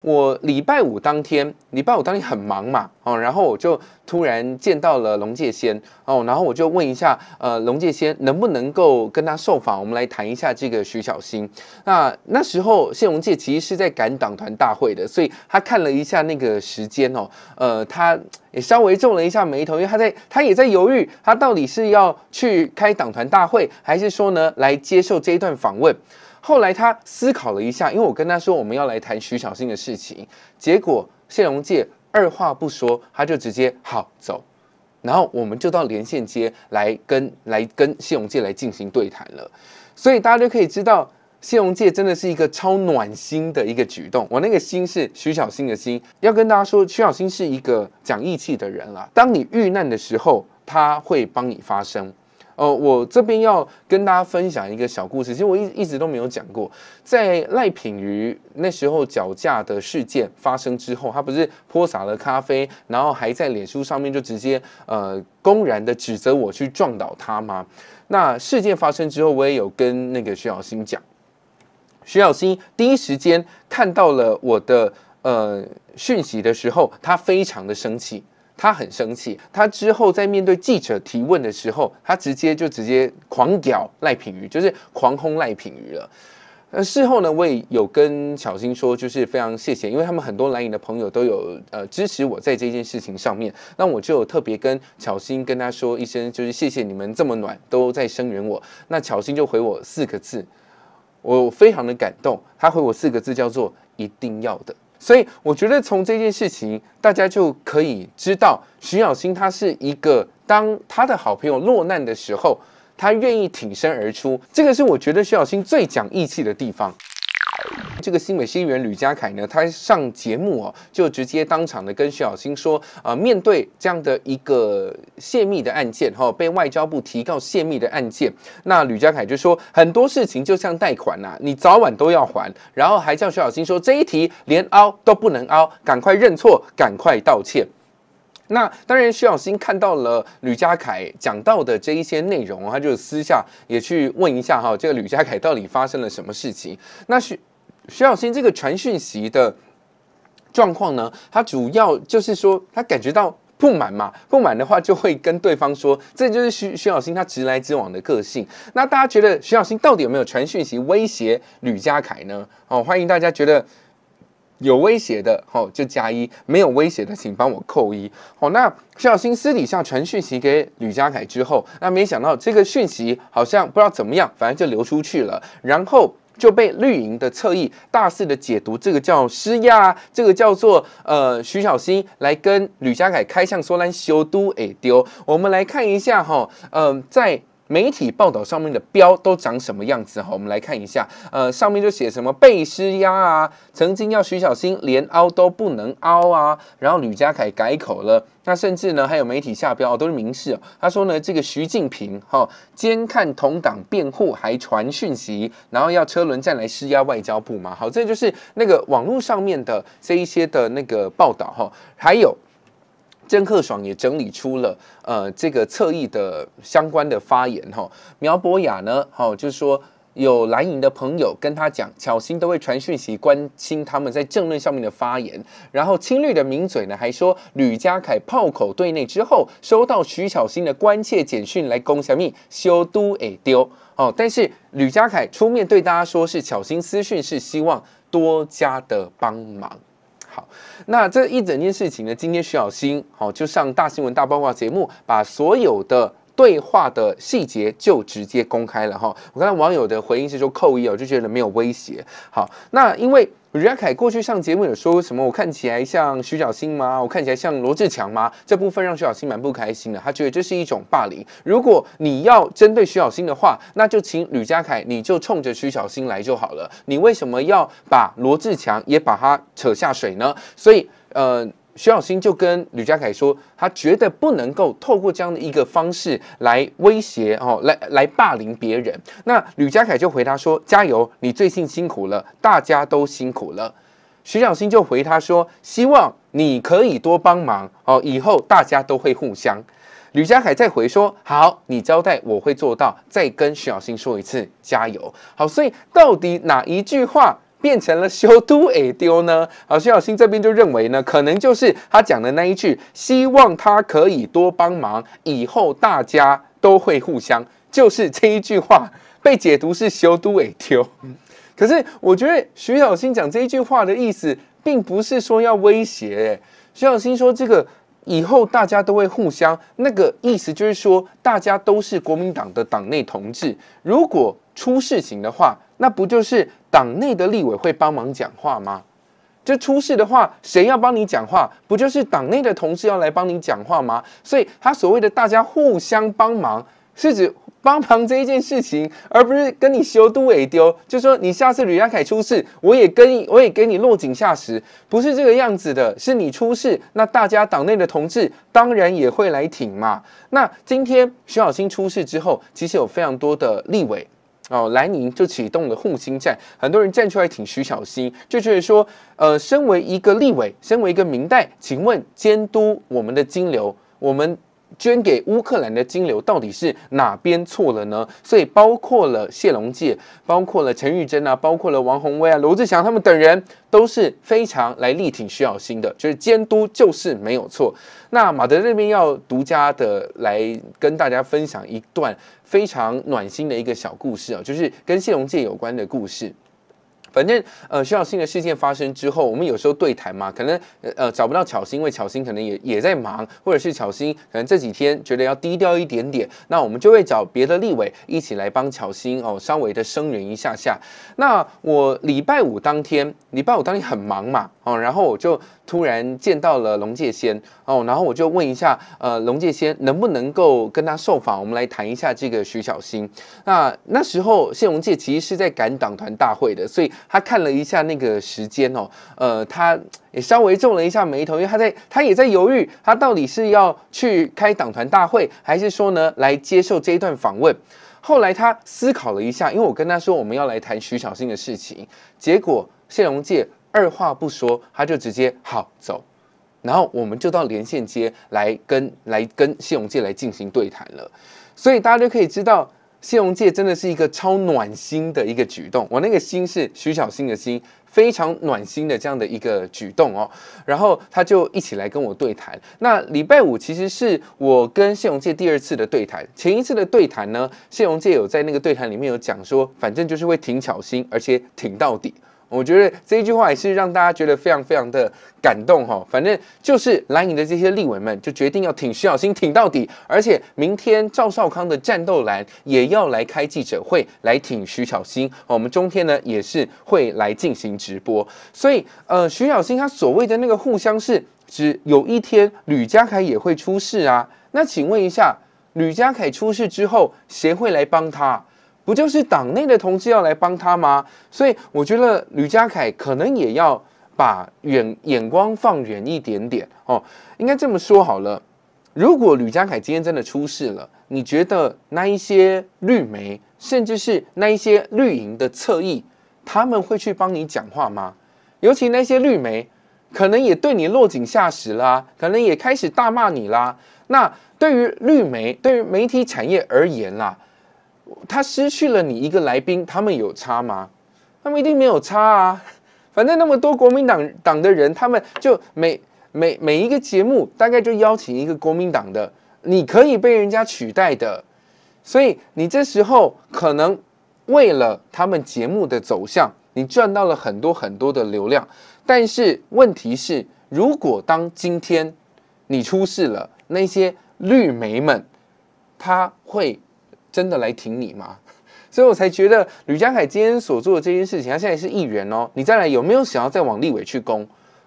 我礼拜五当天，礼拜五当天很忙嘛，哦，然后我就突然见到了龙介先，哦，然后我就问一下，呃，龙介先能不能够跟他受访，我们来谈一下这个徐小新。那那时候谢龙介其实是在赶党团大会的，所以他看了一下那个时间哦，呃，他也稍微皱了一下眉头，因为他在他也在犹豫，他到底是要去开党团大会，还是说呢来接受这一段访问。后来他思考了一下，因为我跟他说我们要来谈徐小新的事情，结果谢荣界二话不说，他就直接好走，然后我们就到连线街来跟来跟谢荣界来进行对谈了。所以大家就可以知道，谢荣界真的是一个超暖心的一个举动。我那个心是徐小新的心，要跟大家说，徐小新是一个讲义气的人啊。当你遇难的时候，他会帮你发声。呃，我这边要跟大家分享一个小故事，其实我一一直都没有讲过，在赖品瑜那时候脚架的事件发生之后，他不是泼洒了咖啡，然后还在脸书上面就直接呃公然的指责我去撞倒他吗？那事件发生之后，我也有跟那个徐小新讲，徐小新第一时间看到了我的呃讯息的时候，他非常的生气。他很生气，他之后在面对记者提问的时候，他直接就直接狂屌赖品瑜，就是狂轰赖品瑜了。呃，事后呢，我也有跟巧心说，就是非常谢谢，因为他们很多蓝营的朋友都有呃支持我在这件事情上面，那我就特别跟巧心跟他说一声，就是谢谢你们这么暖，都在声援我。那巧心就回我四个字，我非常的感动，他回我四个字叫做一定要的。所以我觉得从这件事情，大家就可以知道徐小新他是一个当他的好朋友落难的时候，他愿意挺身而出，这个是我觉得徐小新最讲义气的地方。这个新美新员吕家凯呢，他上节目哦，就直接当场的跟徐小新说：“呃，面对这样的一个泄密的案件，哈，被外交部提告泄密的案件，那吕家凯就说很多事情就像贷款呐，你早晚都要还。然后还叫徐小新说这一题连凹都不能凹，赶快认错，赶快道歉。那当然，徐小新看到了吕家凯讲到的这一些内容，他就私下也去问一下哈，这个吕家凯到底发生了什么事情？那是。徐小新这个传讯息的状况呢，他主要就是说他感觉到不满嘛，不满的话就会跟对方说，这就是徐徐小新他直来直往的个性。那大家觉得徐小新到底有没有传讯息威胁吕家凯呢？哦，欢迎大家觉得有威胁的，好就加一；没有威胁的，请帮我扣一。好，那徐小新私底下传讯息给吕家凯之后，那没想到这个讯息好像不知道怎么样，反正就流出去了，然后。就被绿营的侧翼大肆的解读，这个叫施压，这个叫做呃徐小新来跟吕家凯开枪说难修都哎丢，我们来看一下哈，嗯，在。媒体报道上面的标都长什么样子哈？我们来看一下，呃，上面就写什么被施压啊，曾经要徐小新连凹都不能凹啊，然后吕家凯改口了，那甚至呢还有媒体下标都是明示，他说呢这个徐静平哈监看同党辩护还传讯息，然后要车轮战来施压外交部嘛，好，这就是那个网络上面的这一些的那个报道哈，还有。曾克爽也整理出了呃这个侧翼的相关的发言哈，苗博雅呢，哈就是说有蓝营的朋友跟他讲，巧心都会传讯息关心他们在政论上面的发言，然后青绿的名嘴呢还说吕家凯炮口对内之后，收到徐巧心的关切简讯来恭喜修都诶丢哦，但是吕家凯出面对大家说是巧心私讯是希望多加的帮忙。那这一整件事情呢？今天徐小新好就上大新闻大八告节目，把所有的对话的细节就直接公开了哈。我看到网友的回应是说扣一哦，就觉得没有威胁。好，那因为。吕佳凯过去上节目有说什么？我看起来像徐小新吗？我看起来像罗志强吗？这部分让徐小新蛮不开心的，他觉得这是一种霸凌。如果你要针对徐小新的话，那就请吕佳凯，你就冲着徐小新来就好了。你为什么要把罗志强也把他扯下水呢？所以，呃。徐小新就跟吕家凯说，他觉得不能够透过这样的一个方式来威胁哦，来来霸凌别人。那吕家凯就回他说：“加油，你最近辛苦了，大家都辛苦了。”徐小新就回他说：“希望你可以多帮忙哦，以后大家都会互相。”吕家凯再回说：“好，你交代我会做到，再跟徐小新说一次加油。”好，所以到底哪一句话？变成了修都诶丢呢？啊，徐小新这边就认为呢，可能就是他讲的那一句，希望他可以多帮忙，以后大家都会互相，就是这一句话被解读是修都诶丢。可是我觉得徐小新讲这一句话的意思，并不是说要威胁。徐小新说这个以后大家都会互相，那个意思就是说大家都是国民党的党内同志，如果出事情的话。那不就是党内的立委会帮忙讲话吗？这出事的话，谁要帮你讲话？不就是党内的同志要来帮你讲话吗？所以他所谓的大家互相帮忙，是指帮忙这一件事情，而不是跟你修都委丢。就说你下次吕亚凯出事，我也跟我也给你落井下石，不是这个样子的。是你出事，那大家党内的同志当然也会来挺嘛。那今天徐小新出事之后，其实有非常多的立委。哦，蓝营就启动了护心战，很多人站出来挺徐小春，就觉得说，呃，身为一个立委，身为一个明代，请问监督我们的金流，我们。捐给乌克兰的金流到底是哪边错了呢？所以包括了谢龙介，包括了陈玉珍啊，包括了王宏威啊、罗志祥他们等人，都是非常来力挺徐小新的，就是监督就是没有错。那马德这边要独家的来跟大家分享一段非常暖心的一个小故事啊，就是跟谢龙介有关的故事。反正呃，要新的事件发生之后，我们有时候对谈嘛，可能呃找不到巧心，因为巧心可能也也在忙，或者是巧心可能这几天觉得要低调一点点，那我们就会找别的立委一起来帮巧心哦，稍微的声援一下下。那我礼拜五当天，礼拜五当天很忙嘛。哦，然后我就突然见到了龙介先哦，然后我就问一下，呃，龙介先能不能够跟他受访，我们来谈一下这个徐小新。那那时候谢龙介其实是在赶党团大会的，所以他看了一下那个时间哦，呃，他也稍微皱了一下眉头，因为他在他也在犹豫，他到底是要去开党团大会，还是说呢来接受这段访问。后来他思考了一下，因为我跟他说我们要来谈徐小新的事情，结果谢龙介。二话不说，他就直接好走，然后我们就到连线街来跟来跟谢荣界来进行对谈了。所以大家就可以知道，谢荣界真的是一个超暖心的一个举动。我那个心是徐小欣的心，非常暖心的这样的一个举动哦。然后他就一起来跟我对谈。那礼拜五其实是我跟谢荣界第二次的对谈，前一次的对谈呢，谢荣界有在那个对谈里面有讲说，反正就是会挺巧心，而且挺到底。我觉得这句话也是让大家觉得非常非常的感动哈。反正就是蓝影的这些立委们就决定要挺徐小新，挺到底。而且明天赵少康的战斗蓝也要来开记者会来挺徐小新。我们中天呢也是会来进行直播。所以呃，徐小新他所谓的那个互相是指有一天吕家凯也会出事啊。那请问一下，吕家凯出事之后谁会来帮他？不就是党内的同志要来帮他吗？所以我觉得吕家凯可能也要把远眼光放远一点点哦。应该这么说好了，如果吕家凯今天真的出事了，你觉得那一些绿媒，甚至是那一些绿营的侧翼，他们会去帮你讲话吗？尤其那些绿媒，可能也对你落井下石啦，可能也开始大骂你啦。那对于绿媒，对于媒体产业而言啦。他失去了你一个来宾，他们有差吗？他们一定没有差啊。反正那么多国民党党的人，他们就每每每一个节目大概就邀请一个国民党的，你可以被人家取代的。所以你这时候可能为了他们节目的走向，你赚到了很多很多的流量。但是问题是，如果当今天你出事了，那些绿媒们他会。真的来挺你吗？所以我才觉得吕家凯今天所做的这件事情，他现在是议员哦。你再来有没有想要再往立委去攻？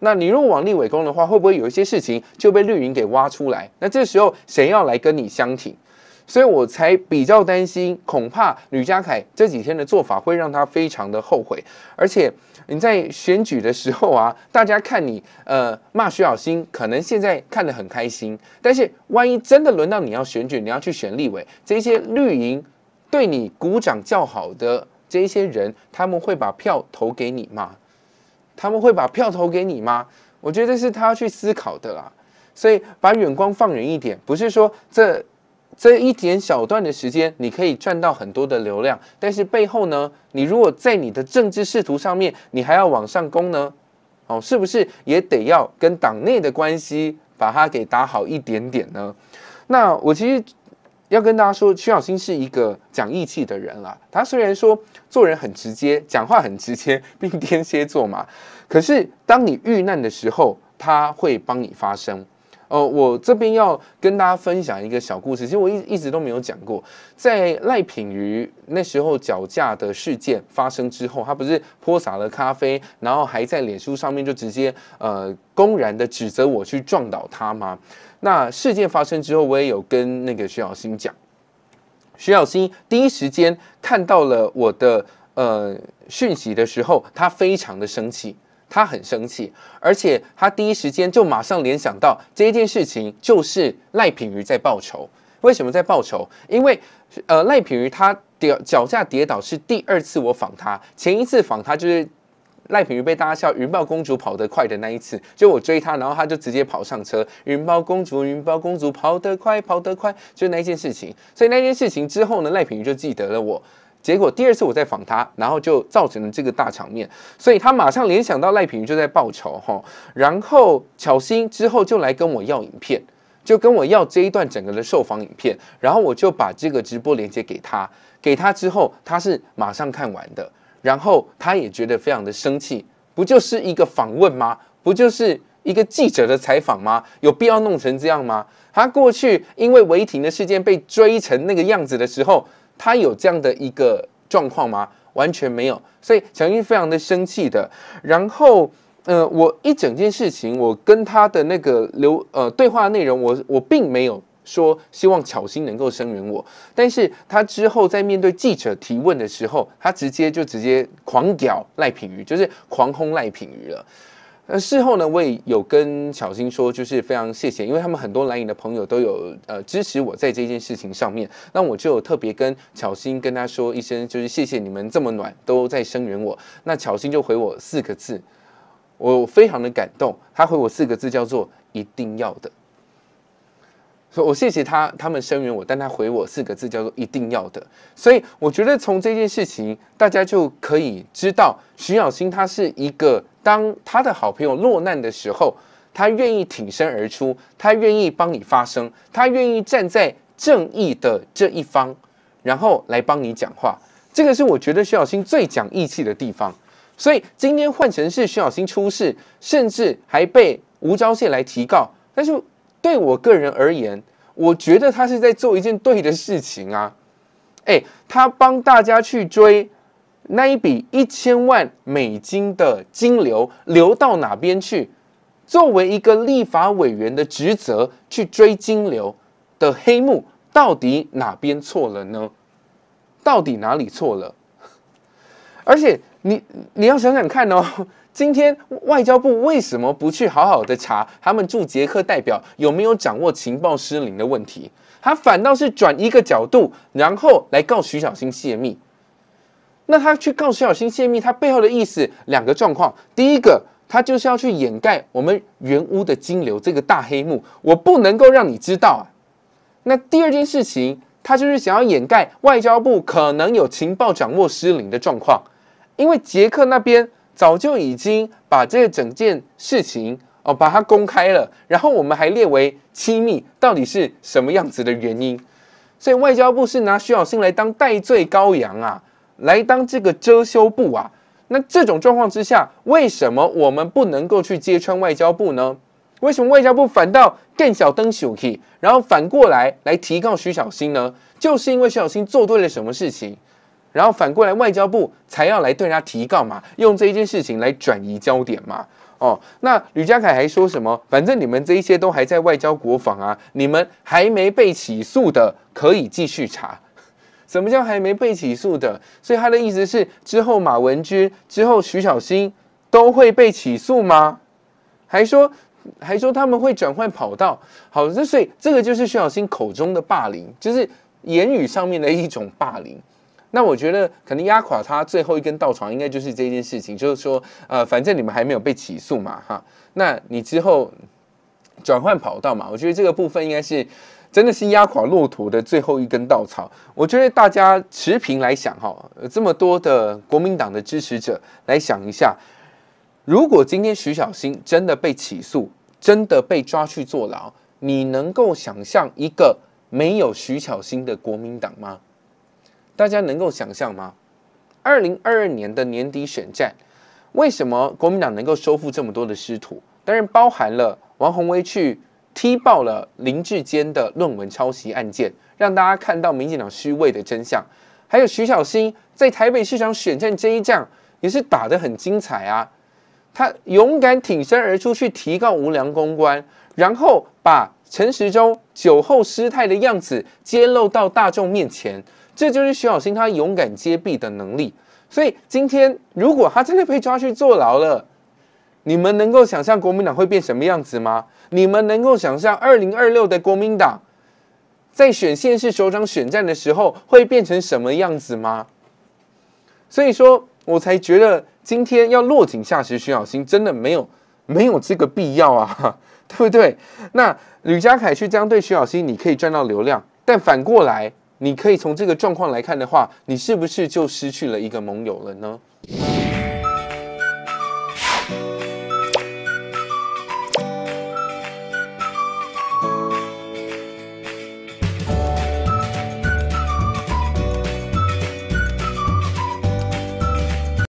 那你如果往立委攻的话，会不会有一些事情就被绿营给挖出来？那这时候谁要来跟你相挺？所以我才比较担心，恐怕吕家凯这几天的做法会让他非常的后悔。而且你在选举的时候啊，大家看你呃骂徐小新，可能现在看得很开心，但是万一真的轮到你要选举，你要去选立委，这些绿营对你鼓掌叫好的这些人，他们会把票投给你吗？他们会把票投给你吗？我觉得是他去思考的啦。所以把远光放远一点，不是说这。这一点小段的时间，你可以赚到很多的流量，但是背后呢，你如果在你的政治仕途上面，你还要往上攻呢，哦，是不是也得要跟党内的关系把它给打好一点点呢？那我其实要跟大家说，徐小新是一个讲义气的人啦。他虽然说做人很直接，讲话很直接，并天蝎座嘛，可是当你遇难的时候，他会帮你发声。哦，我这边要跟大家分享一个小故事，其实我一一直都没有讲过，在赖品瑜那时候脚架的事件发生之后，他不是泼洒了咖啡，然后还在脸书上面就直接呃公然的指责我去撞倒他吗？那事件发生之后，我也有跟那个徐小新讲，徐小新第一时间看到了我的呃讯息的时候，他非常的生气。他很生气，而且他第一时间就马上联想到这件事情，就是赖品瑜在报仇。为什么在报仇？因为，呃，赖品瑜他跌脚下跌倒是第二次我访他，前一次访他就是赖品瑜被大家笑“云豹公主跑得快”的那一次，就我追他，然后他就直接跑上车，“云豹公主，云豹公主跑得快，跑得快”，就那件事情。所以那件事情之后呢，赖品瑜就记得了我。结果第二次我再访他，然后就造成了这个大场面，所以他马上联想到赖品妤就在报仇哈。然后巧心之后就来跟我要影片，就跟我要这一段整个的受访影片，然后我就把这个直播连接给他，给他之后他是马上看完的，然后他也觉得非常的生气，不就是一个访问吗？不就是一个记者的采访吗？有必要弄成这样吗？他过去因为违停的事件被追成那个样子的时候。他有这样的一个状况吗？完全没有，所以小英非常的生气的。然后，呃，我一整件事情，我跟他的那个留呃对话内容，我我并没有说希望巧心能够声援我，但是他之后在面对记者提问的时候，他直接就直接狂屌赖品瑜，就是狂轰赖品瑜了。那事后呢，我也有跟巧心说，就是非常谢谢，因为他们很多蓝影的朋友都有呃支持我在这件事情上面，那我就特别跟巧心跟他说一声，就是谢谢你们这么暖，都在声援我。那巧心就回我四个字，我非常的感动，他回我四个字叫做一定要的。我谢谢他，他们声援我，但他回我四个字，叫做“一定要的”。所以我觉得从这件事情，大家就可以知道，徐小新他是一个当他的好朋友落难的时候，他愿意挺身而出，他愿意帮你发声，他愿意站在正义的这一方，然后来帮你讲话。这个是我觉得徐小新最讲义气的地方。所以今天换成是徐小新出事，甚至还被吴钊燮来提告，但是。对我个人而言，我觉得他是在做一件对的事情啊！哎，他帮大家去追那一笔一千万美金的金流流到哪边去？作为一个立法委员的职责，去追金流的黑幕，到底哪边错了呢？到底哪里错了？而且。你你要想想看哦，今天外交部为什么不去好好的查他们驻捷克代表有没有掌握情报失灵的问题？他反倒是转一个角度，然后来告徐小新泄密。那他去告徐小新泄密，他背后的意思两个状况：第一个，他就是要去掩盖我们原屋的金流这个大黑幕，我不能够让你知道啊。那第二件事情，他就是想要掩盖外交部可能有情报掌握失灵的状况。因为捷克那边早就已经把这个整件事情哦，把它公开了，然后我们还列为机密，到底是什么样子的原因？所以外交部是拿徐小新来当代罪羔羊啊，来当这个遮羞布啊。那这种状况之下，为什么我们不能够去揭穿外交部呢？为什么外交部反倒更小登小气，然后反过来来提告徐小新呢？就是因为徐小新做对了什么事情？然后反过来，外交部才要来对人家提告嘛，用这一件事情来转移焦点嘛。哦，那吕家凯还说什么？反正你们这一些都还在外交国防啊，你们还没被起诉的，可以继续查。什么叫还没被起诉的？所以他的意思是，之后马文君、之后徐小新都会被起诉吗？还说还说他们会转换跑道。好，这所以这个就是徐小新口中的霸凌，就是言语上面的一种霸凌。那我觉得可能压垮他最后一根稻草，应该就是这件事情。就是说，呃，反正你们还没有被起诉嘛，哈，那你之后转换跑道嘛。我觉得这个部分应该是真的是压垮骆驼的最后一根稻草。我觉得大家持平来想，哈，这么多的国民党的支持者来想一下，如果今天徐小新真的被起诉，真的被抓去坐牢，你能够想象一个没有徐小新的国民党吗？大家能够想象吗？二零二二年的年底选战，为什么国民党能够收复这么多的失徒？当然包含了王宏威去踢爆了林志坚的论文抄袭案件，让大家看到民进党虚伪的真相。还有徐小新在台北市长选战这一仗也是打得很精彩啊！他勇敢挺身而出，去提告无良公关，然后把陈时中酒后失态的样子揭露到大众面前。这就是徐小新他勇敢接臂的能力。所以今天如果他真的被抓去坐牢了，你们能够想象国民党会变什么样子吗？你们能够想象二零二六的国民党在选县市首长选战的时候会变成什么样子吗？所以说，我才觉得今天要落井下石，徐小新真的没有没有这个必要啊，对不对？那吕家凯去这样对徐小新，你可以赚到流量，但反过来。你可以从这个状况来看的话，你是不是就失去了一个盟友了呢？